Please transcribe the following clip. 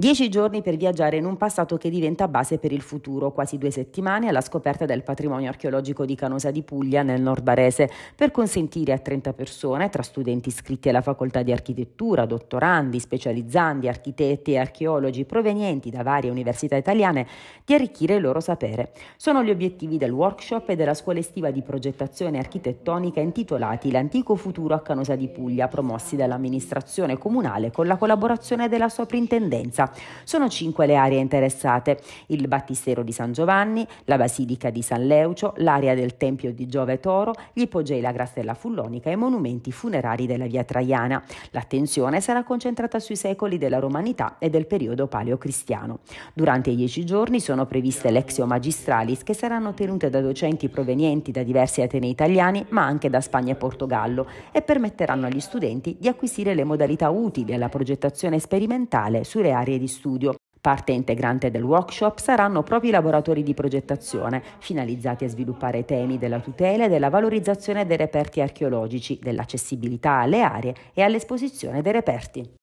Dieci giorni per viaggiare in un passato che diventa base per il futuro, quasi due settimane alla scoperta del patrimonio archeologico di Canosa di Puglia nel nord barese, per consentire a 30 persone, tra studenti iscritti alla facoltà di architettura, dottorandi, specializzandi, architetti e archeologi provenienti da varie università italiane, di arricchire il loro sapere. Sono gli obiettivi del workshop e della scuola estiva di progettazione architettonica intitolati L'antico futuro a Canosa di Puglia, promossi dall'amministrazione comunale con la collaborazione della soprintendenza sono cinque le aree interessate, il Battistero di San Giovanni, la Basilica di San Leucio, l'area del Tempio di Giove Toro, gli ipogei La Grastella Fullonica e i monumenti funerari della Via Traiana. L'attenzione sarà concentrata sui secoli della Romanità e del periodo paleocristiano. Durante i dieci giorni sono previste lexio magistralis che saranno tenute da docenti provenienti da diversi atenei italiani ma anche da Spagna e Portogallo e permetteranno agli studenti di acquisire le modalità utili alla progettazione sperimentale sulle aree materie di studio. Parte integrante del workshop saranno proprio i laboratori di progettazione, finalizzati a sviluppare temi della tutela e della valorizzazione dei reperti archeologici, dell'accessibilità alle aree e all'esposizione dei reperti.